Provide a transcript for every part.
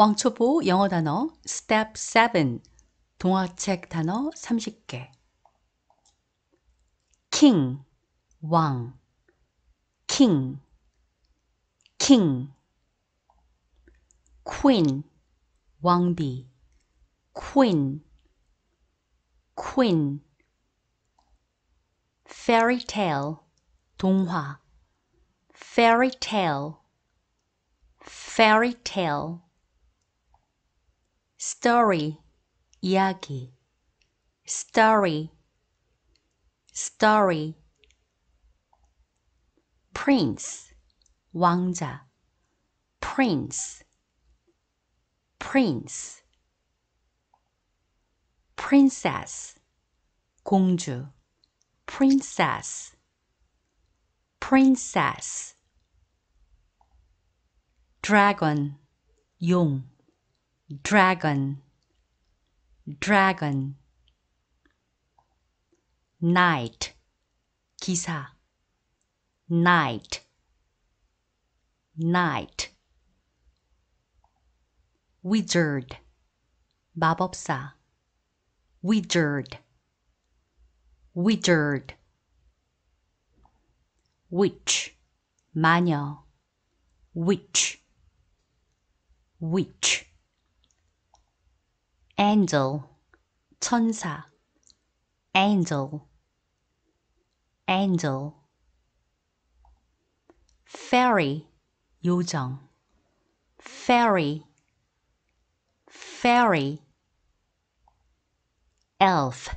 왕초보 영어 단어 Step 7 동화책 단어 30개 King 왕 King King Queen 왕비 Queen Queen Fairy tale 동화 Fairy tale Fairy tale story 이야기 story story prince 왕자 prince prince princess 공주 princess princess dragon 용 dragon dragon night 기사 night night wizard 마법사 wizard wizard witch 마녀 witch witch angel 천사 angel angel fairy 요정 fairy fairy elf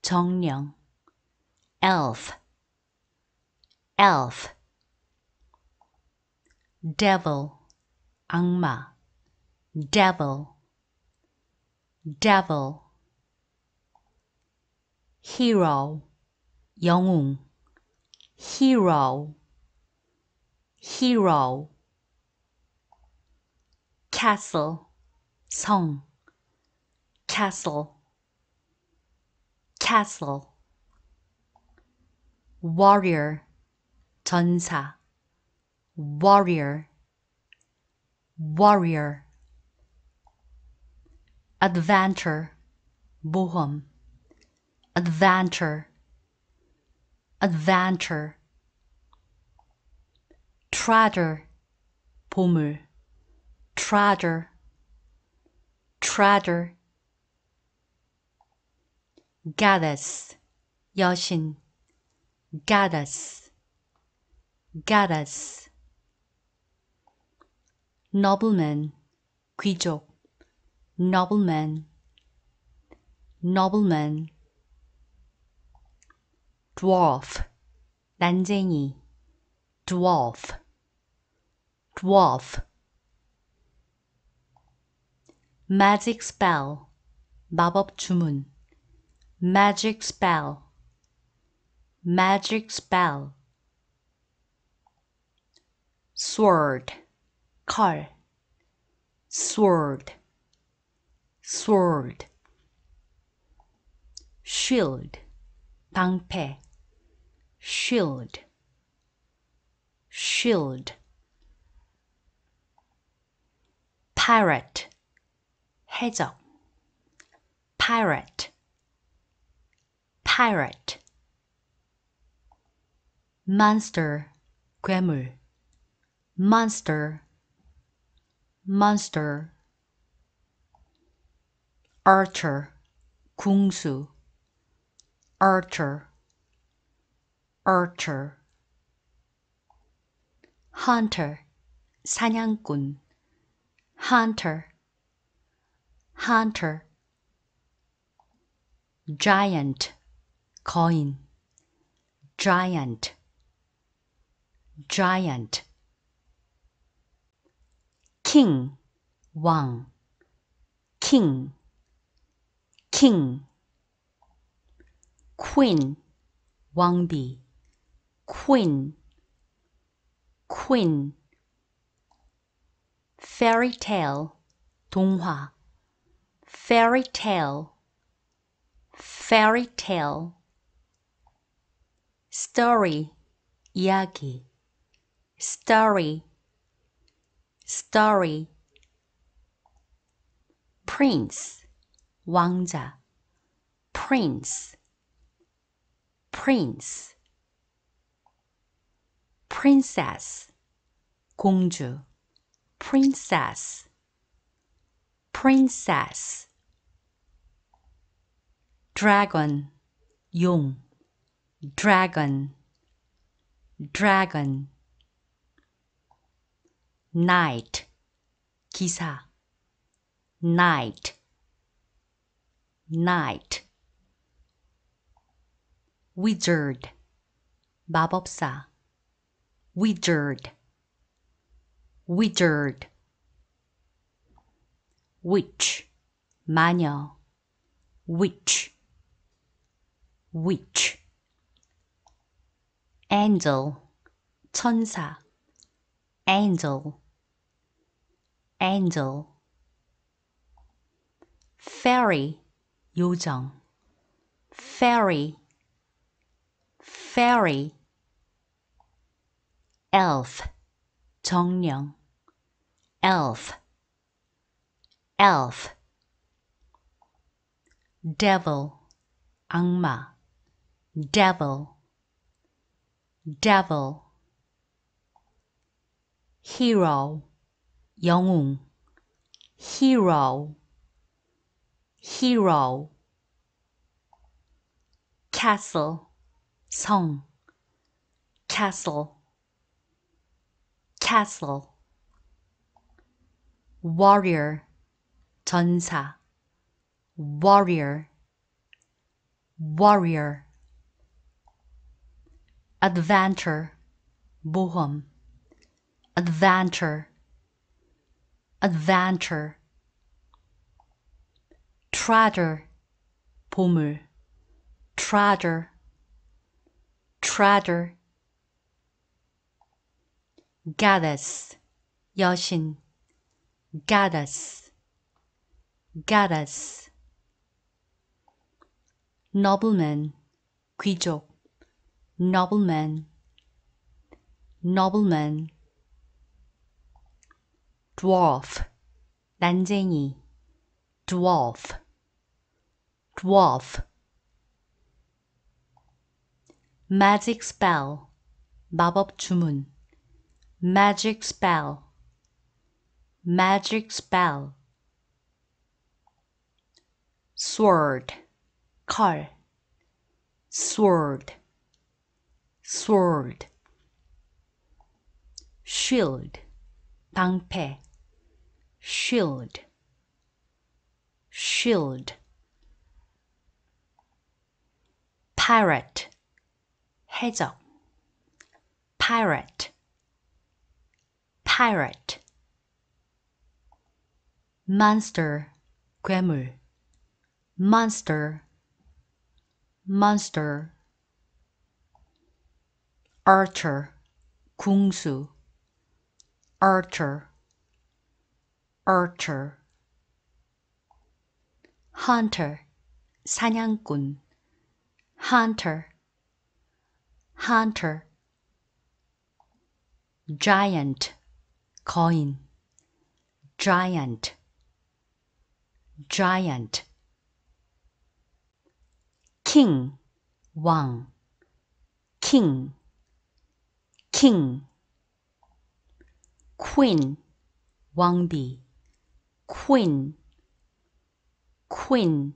정령 elf elf devil 악마 devil devil hero 영웅 hero hero castle 성 castle castle warrior 전사 warrior warrior adventure, Bohem adventure, adventure, treasure, Pommel, treasure, treasure, goddess, 여신, goddess, goddess, nobleman, 귀족, nobleman nobleman dwarf 난쟁이 dwarf dwarf magic spell 마법 주문 magic spell magic spell sword 칼 sword sword shield 방패 shield shield pirate, 해적 pirate, pirate, monster 괴물 monster monster Archer, 궁수. Archer, Archer. Hunter, 사냥꾼, Hunter, Hunter. Giant, 거인, Giant, Giant. King, 왕, King king queen Di, queen queen fairy tale donghua fairy tale fairy tale story yagi story story prince 왕자 prince prince princess 공주 princess princess dragon 용 dragon dragon night 기사 night night. wizard 마법사 wizard wizard witch 마녀 witch witch angel 천사 angel angel fairy 悠长，fairy fairy elf 长娘，elf elf devil 昂玛，devil devil hero 英雄，hero hero castle 성 castle castle warrior 전사 warrior warrior adventure 모험 adventure adventure treasure 보물 treasure treasure goddess 여신 goddess goddess nobleman 귀족 nobleman nobleman dwarf 난쟁이 dwarf Dwarf magic spell 마법 주문 magic spell magic spell sword 칼 sword sword shield 방패 shield shield parrot 해적 parrot parrot monster 괴물 monster monster archer 궁수 archer archer hunter 사냥꾼 Hunter, hunter. Giant, coin. Giant, giant. King, wang. King, king. Queen, wangbi. Queen, queen.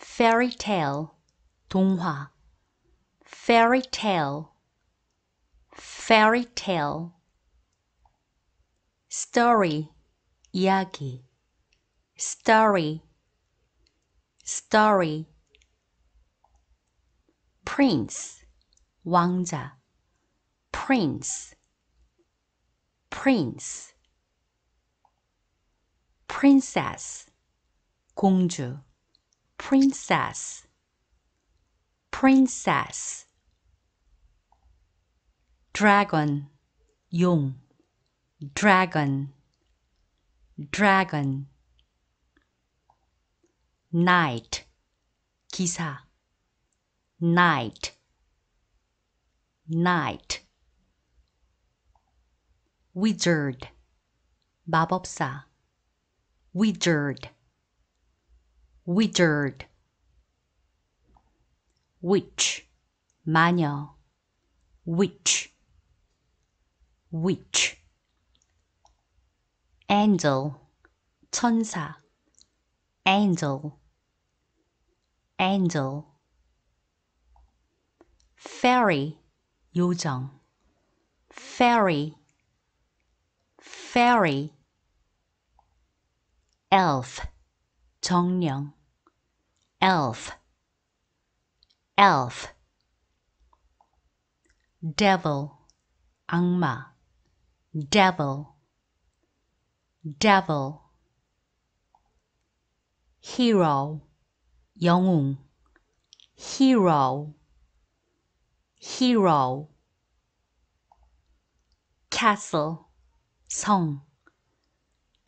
Fairy tale, 동화. Fairy tale, fairy tale. Story, 이야기. Story, story. Prince, 왕자. Prince, prince. Princess, 공주. Princess princess. Dragon 용 dragon, dragon. Night 기사 night, night. Wizard 마법사 wizard wizard witch 마녀 witch witch angel 천사 angel angel fairy 요정 fairy fairy elf 정령 elf elf devil 악마 devil devil hero 영웅 hero hero castle 성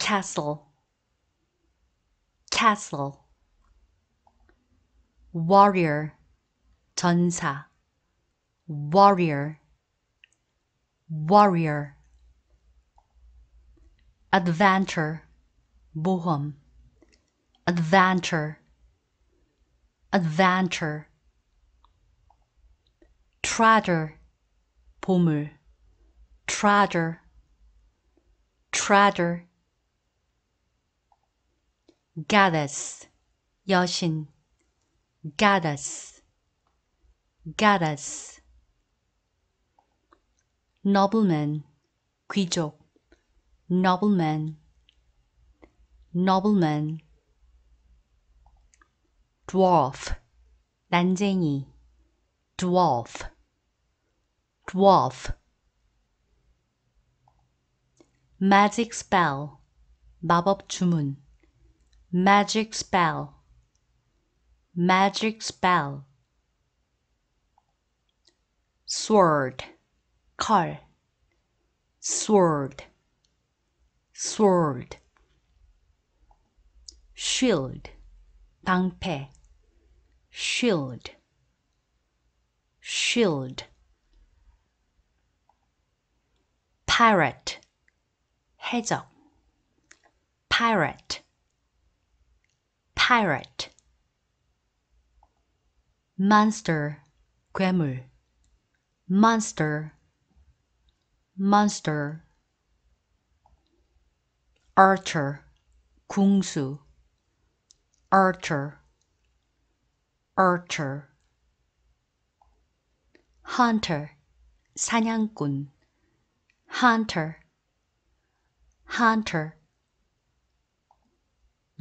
castle castle warrior 전사 warrior warrior adventure 보험 adventure adventure treasure 보물 treasure treasure goddess 여신 goddess goddess nobleman 귀족 nobleman nobleman dwarf 난쟁이 dwarf dwarf magic spell 마법 주문 Magic spell. Magic spell. Sword. Car. Sword. Sword. Shield. 방패. Shield. Shield. Pirate. 해적. Pirate. Pirate Monster 괴물 Monster Monster Archer 궁수 Archer Archer Hunter 사냥꾼 Hunter Hunter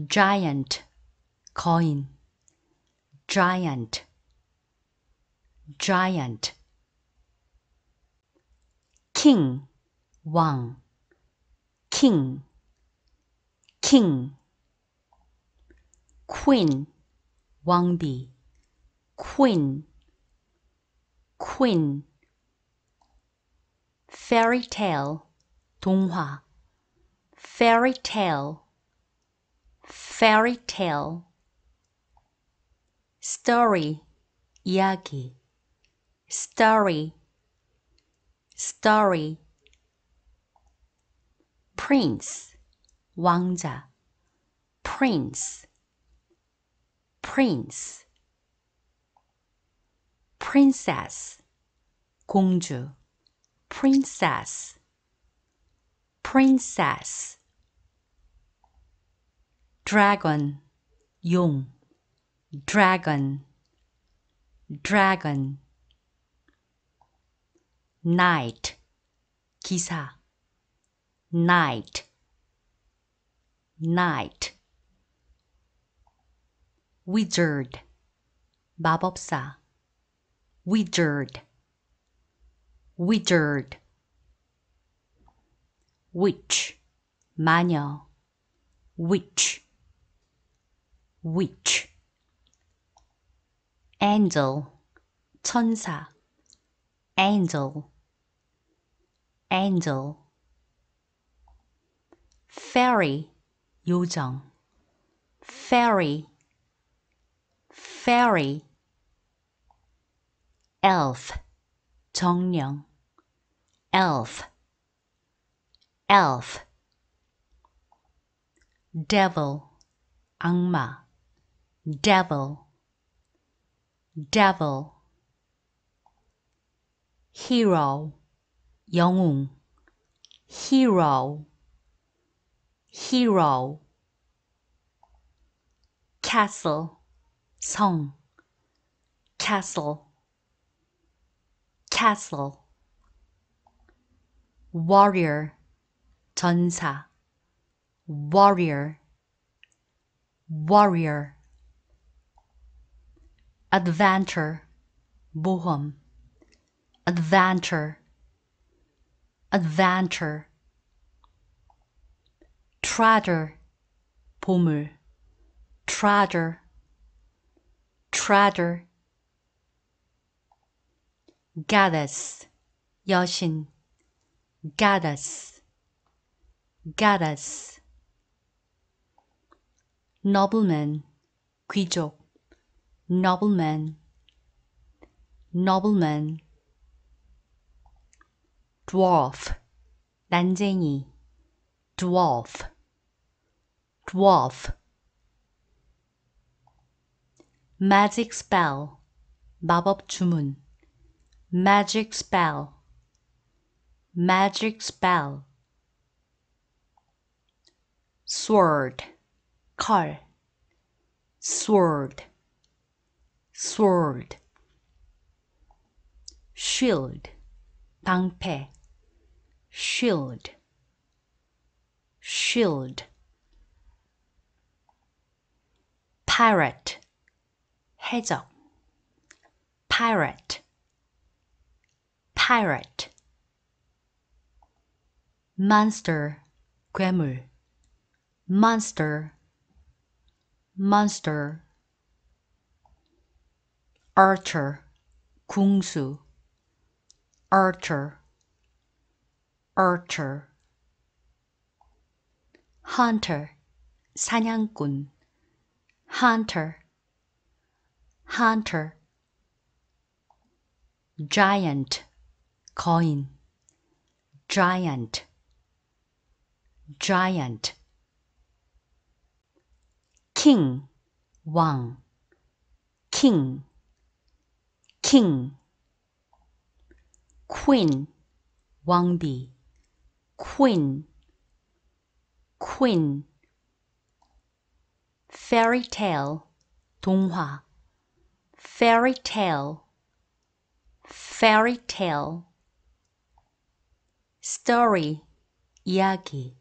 Giant coin giant giant king 왕 king king queen 왕비 queen queen fairy tale 동화 fairy tale fairy tale story, 이야기, story, story. prince, 왕자, prince, prince. princess, 공주, princess, princess. dragon, 용 dragon dragon night 기사 night night wizard 마법사 wizard wizard witch 마녀 witch witch angel 천사 angel angel fairy 요정 fairy fairy elf 정령 elf elf devil 악마 devil devil hero 영웅 hero hero castle 성 castle castle warrior 전사 warrior warrior adventure, Bohem. adventure, adventure, treasure, Pommel, treasure, treasure, goddess, 여신, goddess, goddess, nobleman, 귀족, nobleman nobleman dwarf 난쟁이 dwarf dwarf magic spell 마법 주문 magic spell magic spell sword 칼 sword sword shield 방패 shield shield pirate 해적 pirate pirate monster 괴물 monster monster Archer, 궁수. Archer, Archer. Hunter, 사냥꾼, Hunter, Hunter. Giant, 거인, Giant, Giant. King, 왕, King king queen wang Di queen queen fairy tale donghua fairy tale fairy tale story yagi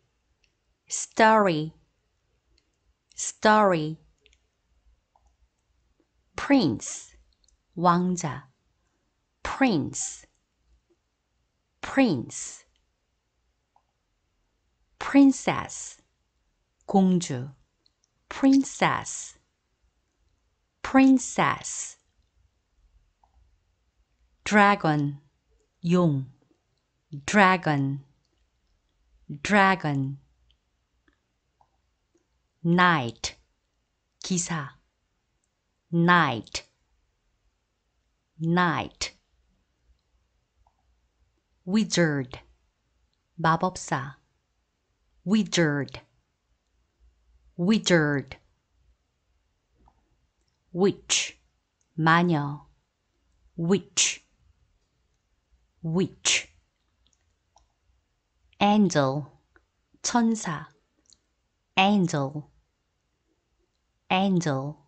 story story prince 왕자 prince prince princess 공주 princess princess dragon 용 dragon dragon night 기사 night night wizard 마법사 wizard wizard witch 마녀 witch witch angel 천사 angel angel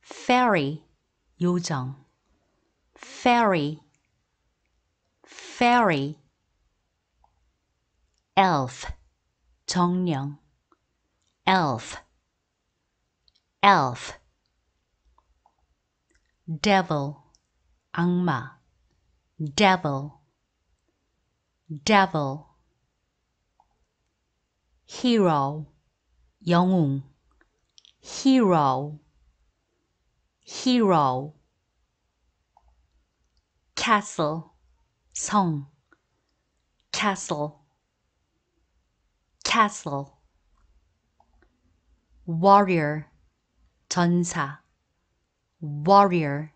fairy 요정 fairy fairy elf 정령 elf elf devil 악마 devil devil hero 영웅 hero hero castle 성 castle castle warrior 전사 warrior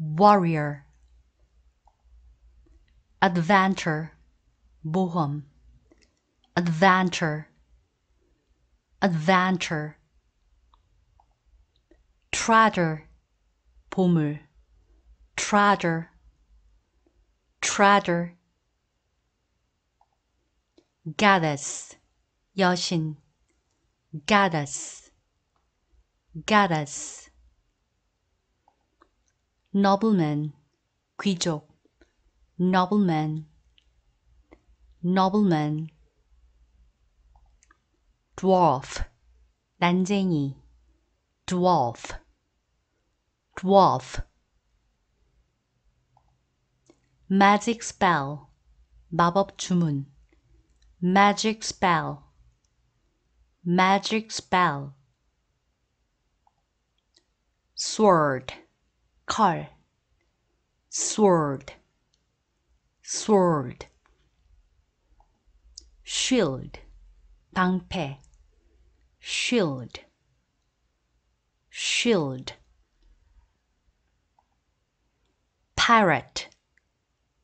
warrior adventure 모험 adventure adventure treasure 보물 treasure treasure goddess 여신 goddess goddess nobleman 귀족 nobleman nobleman dwarf 난쟁이 dwarf Dwarf magic spell 마법 주문 magic spell magic spell sword 칼 sword sword shield 방패 shield shield pirate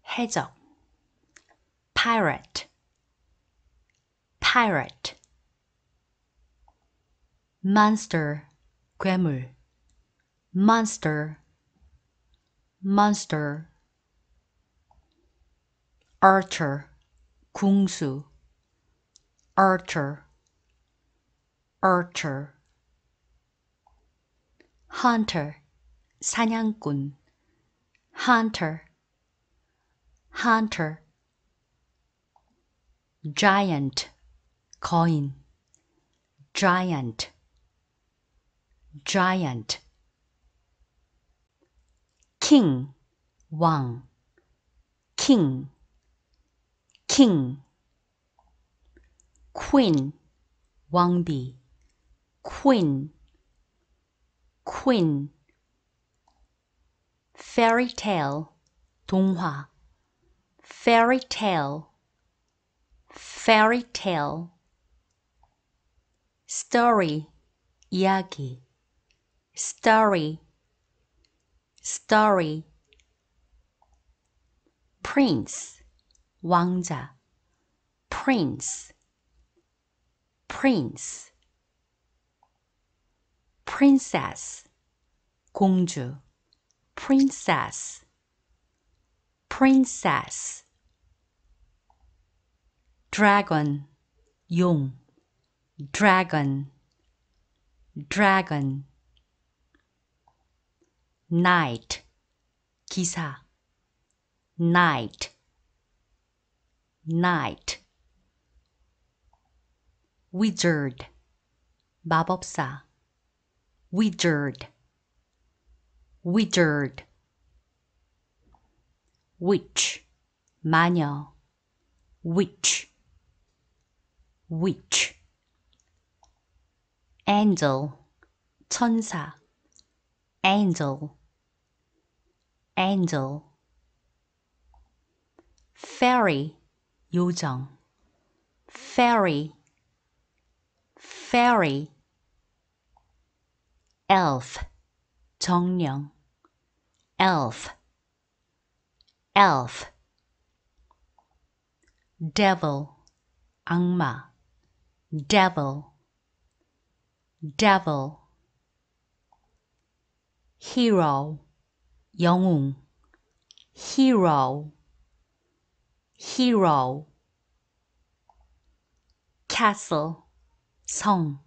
해적 pirate pirate monster 괴물 monster monster archer 궁수 archer archer hunter 사냥꾼 hunter hunter giant coin giant giant king wang king king queen wangbi queen queen Fairy tale, 동화. Fairy tale, fairy tale. Story, 이야기. Story, story. Prince, 왕자. Prince, prince. Princess, 공주. Princess princess. Dragon (jung) dragon, dragon. Knight (기사) knight, knight. Wizard 마법사 wizard wizard witch 마녀 witch witch angel 천사 angel angel fairy 요정 fairy fairy elf 정령 elf elf devil angma devil devil hero 영웅 hero hero castle song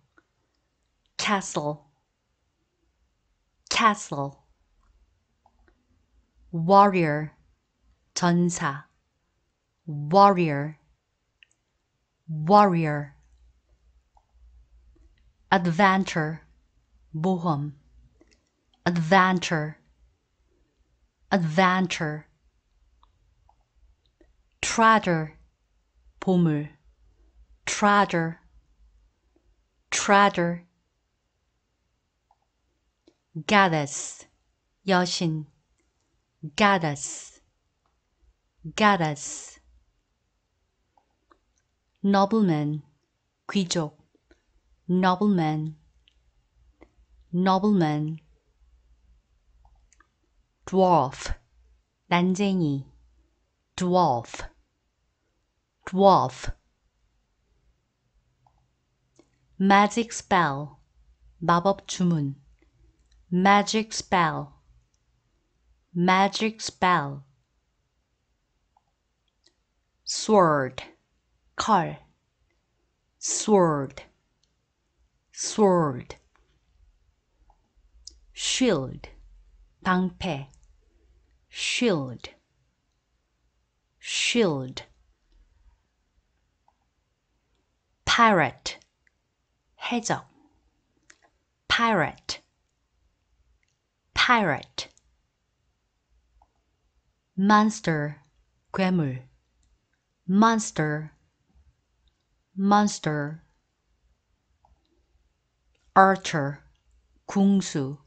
castle castle warrior 전사 warrior warrior adventure 모험 adventure adventure treasure 보물 treasure treasure goddess 여신 goddess, goddess. nobleman, 귀족, nobleman, nobleman. dwarf, 난쟁이, dwarf, dwarf. magic spell, 마법 주문, magic spell. Magic spell sword, 칼 sword, sword shield, 방패 shield, shield pirate, 해적 pirate, pirate monster 괴물 monster monster archer 궁수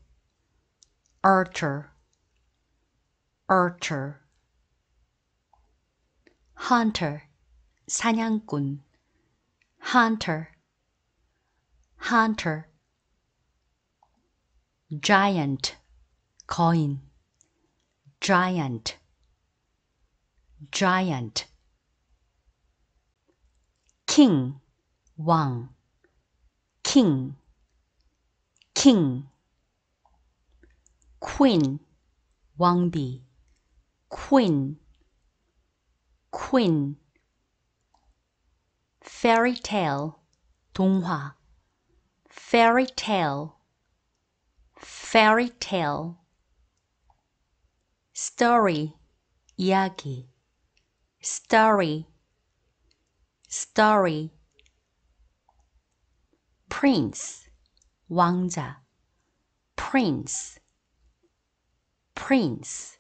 archer archer hunter 사냥꾼 hunter hunter giant 거인 giant giant king Wang, king king queen (왕비) queen queen fairy tale (동화) fairy tale fairy tale story (이야기) story story prince 왕자 prince prince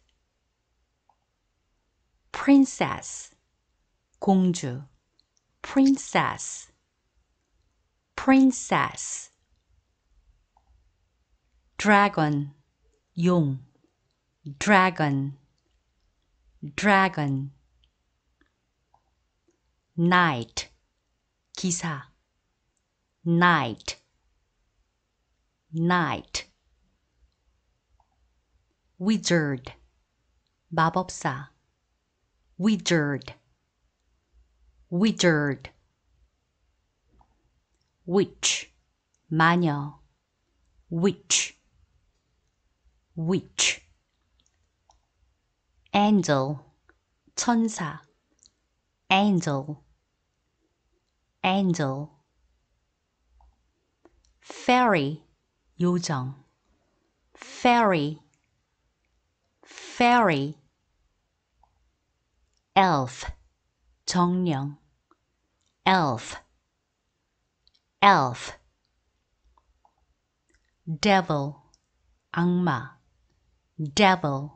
princess 공주 princess princess dragon 용 dragon dragon night 기사 night night wizard 마법사 wizard wizard witch 마녀 witch witch angel 천사 angel angel fairy 酋长 fairy fairy elf 长娘 elf elf devil 昂玛 devil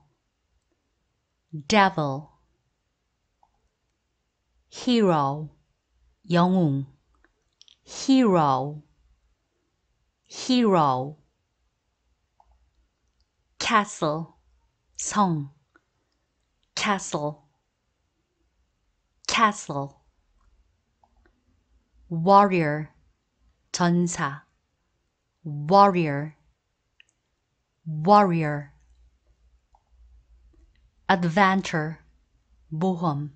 devil hero, 영웅 hero, hero castle, 성 castle, castle warrior, 전사 warrior, warrior adventure, 모험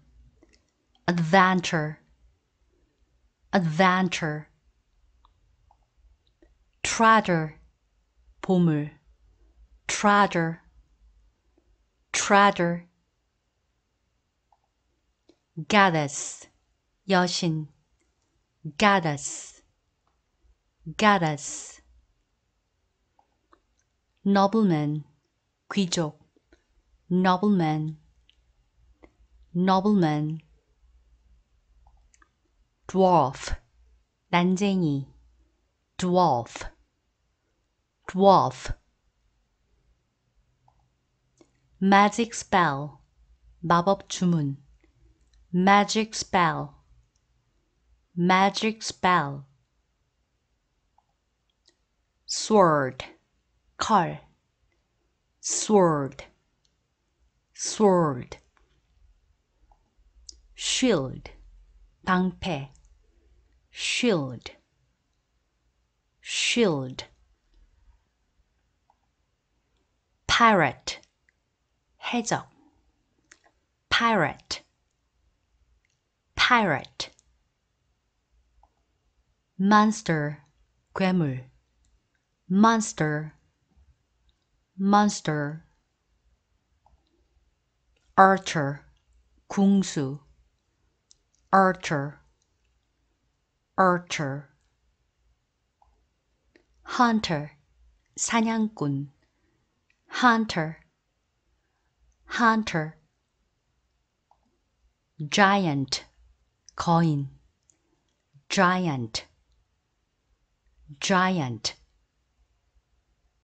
adventure adventure treasure 보물 treasure treasure goddess 여신 goddess goddess nobleman 귀족 nobleman nobleman dwarf, 난쟁이 dwarf, dwarf magic spell, 마법 주문 magic spell, magic spell sword, 칼 sword, sword shield, 방패 shield shield Parrot. 해적 pirate pirate monster 괴물 monster monster archer 궁수 archer archer hunter 사냥꾼 hunter hunter giant 거인 giant giant